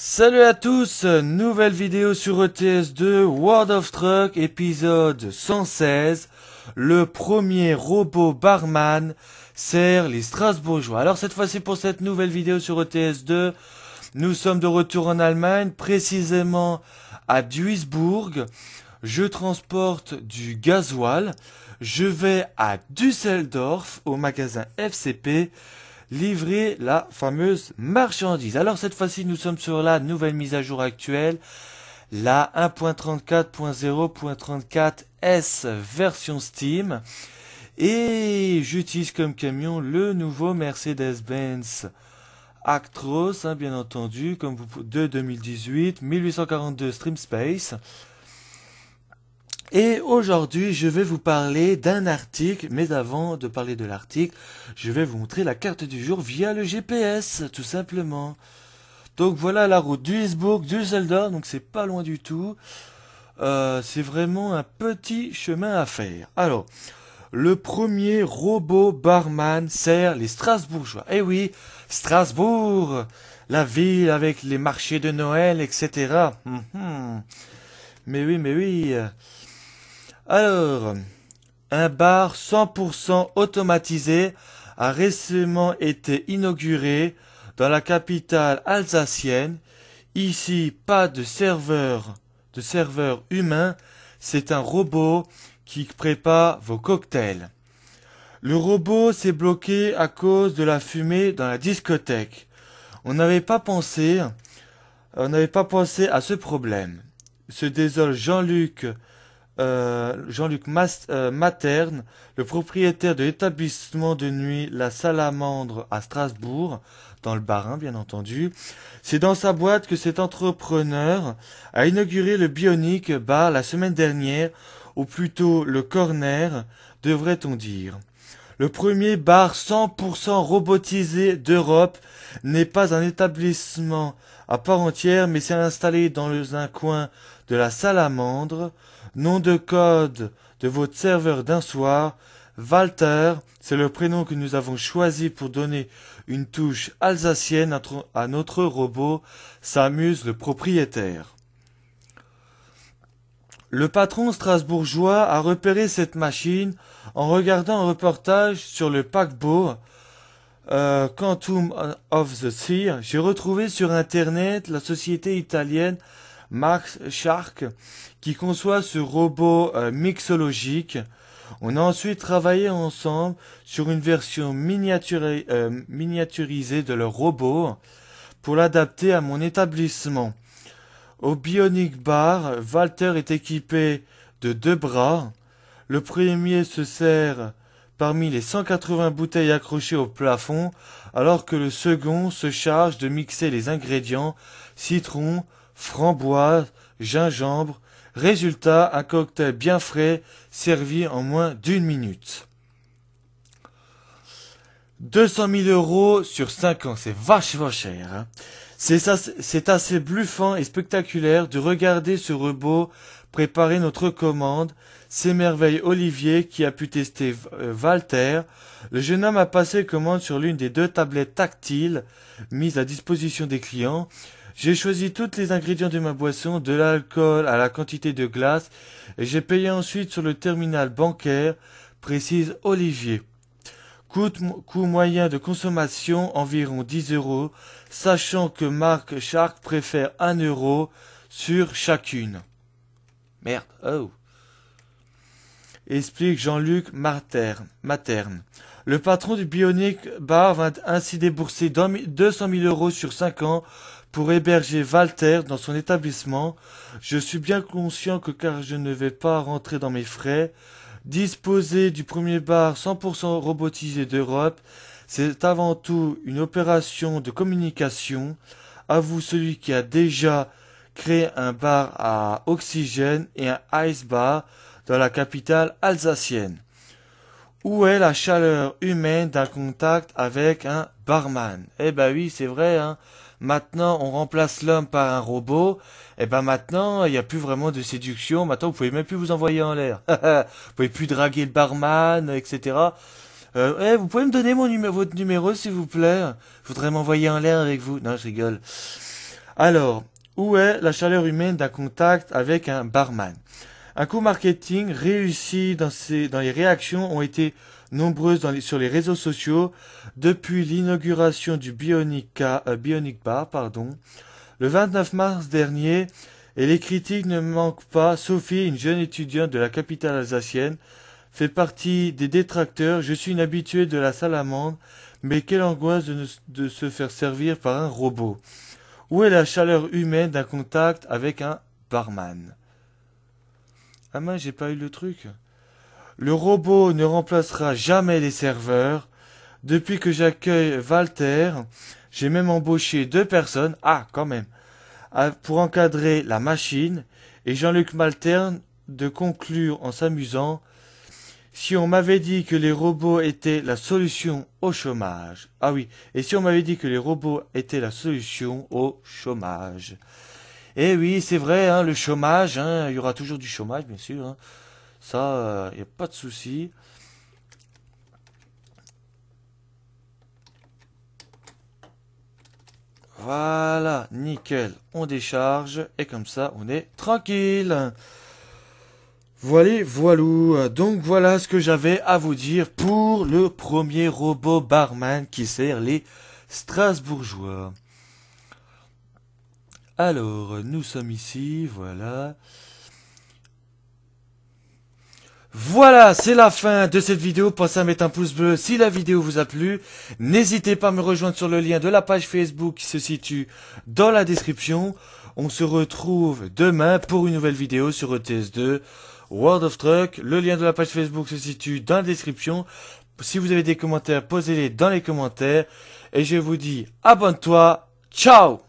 Salut à tous, nouvelle vidéo sur ETS2 World of Truck épisode 116. Le premier robot barman sert les Strasbourgeois. Alors cette fois-ci pour cette nouvelle vidéo sur ETS2, nous sommes de retour en Allemagne, précisément à Duisbourg. Je transporte du gasoil. Je vais à Düsseldorf au magasin FCP livrer la fameuse marchandise. Alors cette fois-ci, nous sommes sur la nouvelle mise à jour actuelle, la 1.34.0.34S version Steam. Et j'utilise comme camion le nouveau Mercedes-Benz Actros, hein, bien entendu, comme vous, de 2018, 1842 streamspace et aujourd'hui, je vais vous parler d'un article, mais avant de parler de l'article, je vais vous montrer la carte du jour via le GPS, tout simplement. Donc voilà la route duisburg Düsseldorf, donc c'est pas loin du tout. Euh, c'est vraiment un petit chemin à faire. Alors, le premier robot barman sert les Strasbourgeois. Eh oui, Strasbourg, la ville avec les marchés de Noël, etc. Mhm. Mais oui, mais oui. Alors, un bar 100% automatisé a récemment été inauguré dans la capitale alsacienne. Ici, pas de serveur, de serveur humain, c'est un robot qui prépare vos cocktails. Le robot s'est bloqué à cause de la fumée dans la discothèque. On n'avait pas pensé, on n'avait pas pensé à ce problème. Se désole Jean-Luc euh, Jean-Luc euh, Materne, le propriétaire de l'établissement de nuit La Salamandre à Strasbourg, dans le Barin bien entendu. C'est dans sa boîte que cet entrepreneur a inauguré le Bionic Bar la semaine dernière, ou plutôt le corner, devrait-on dire. Le premier bar 100% robotisé d'Europe n'est pas un établissement à part entière, mais s'est installé dans un coin de la Salamandre, nom de code de votre serveur d'un soir. Walter, c'est le prénom que nous avons choisi pour donner une touche alsacienne à notre robot, s'amuse le propriétaire. Le patron strasbourgeois a repéré cette machine en regardant un reportage sur le paquebot euh, Quantum of the Sea. J'ai retrouvé sur Internet la société italienne Max Shark, qui conçoit ce robot euh, mixologique. On a ensuite travaillé ensemble sur une version euh, miniaturisée de leur robot pour l'adapter à mon établissement. Au Bionic Bar, Walter est équipé de deux bras. Le premier se sert parmi les 180 bouteilles accrochées au plafond, alors que le second se charge de mixer les ingrédients citron, framboise, gingembre. Résultat, un cocktail bien frais, servi en moins d'une minute. 200 000 euros sur cinq ans, c'est vachement cher. Hein. C'est assez bluffant et spectaculaire de regarder ce robot préparer notre commande, s'émerveille Olivier qui a pu tester euh, Walter. Le jeune homme a passé commande sur l'une des deux tablettes tactiles mises à disposition des clients. J'ai choisi tous les ingrédients de ma boisson, de l'alcool à la quantité de glace, et j'ai payé ensuite sur le terminal bancaire, précise Olivier. Coût, coût, moyen de consommation environ 10 euros, sachant que Marc Shark préfère 1 euro sur chacune. Merde, oh. Explique Jean-Luc Materne. Le patron du bionique Bar va ainsi débourser 200 000 euros sur 5 ans pour héberger Walter dans son établissement. Je suis bien conscient que car je ne vais pas rentrer dans mes frais, Disposer du premier bar 100% robotisé d'Europe, c'est avant tout une opération de communication. À vous celui qui a déjà créé un bar à oxygène et un ice bar dans la capitale alsacienne. Où est la chaleur humaine d'un contact avec un barman Eh ben oui, c'est vrai. Hein. Maintenant, on remplace l'homme par un robot. Eh ben maintenant, il n'y a plus vraiment de séduction. Maintenant, vous pouvez même plus vous envoyer en l'air. vous pouvez plus draguer le barman, etc. Euh, eh, vous pouvez me donner mon votre numéro, s'il vous plaît Je voudrais m'envoyer en l'air avec vous. Non, je rigole. Alors, où est la chaleur humaine d'un contact avec un barman un coup marketing réussi dans, dans les réactions ont été nombreuses sur les réseaux sociaux depuis l'inauguration du Bionica, euh, Bionic Bar pardon, le 29 mars dernier et les critiques ne manquent pas. Sophie, une jeune étudiante de la capitale alsacienne, fait partie des détracteurs. Je suis une habituée de la salamande, mais quelle angoisse de se faire servir par un robot. Où est la chaleur humaine d'un contact avec un barman ah mince, j'ai pas eu le truc. Le robot ne remplacera jamais les serveurs. Depuis que j'accueille Walter, j'ai même embauché deux personnes, ah quand même, ah, pour encadrer la machine, et Jean-Luc Malterne de conclure en s'amusant si on m'avait dit que les robots étaient la solution au chômage. Ah oui, et si on m'avait dit que les robots étaient la solution au chômage. Eh oui, c'est vrai, hein, le chômage, hein, il y aura toujours du chômage, bien sûr. Hein. Ça, il euh, n'y a pas de souci. Voilà, nickel. On décharge et comme ça, on est tranquille. Voilà, voilà. Donc voilà ce que j'avais à vous dire pour le premier robot barman qui sert les Strasbourgeois. Alors, nous sommes ici, voilà. Voilà, c'est la fin de cette vidéo. Pensez à mettre un pouce bleu si la vidéo vous a plu. N'hésitez pas à me rejoindre sur le lien de la page Facebook qui se situe dans la description. On se retrouve demain pour une nouvelle vidéo sur ETS2 World of Truck. Le lien de la page Facebook se situe dans la description. Si vous avez des commentaires, posez-les dans les commentaires. Et je vous dis, abonne-toi. Ciao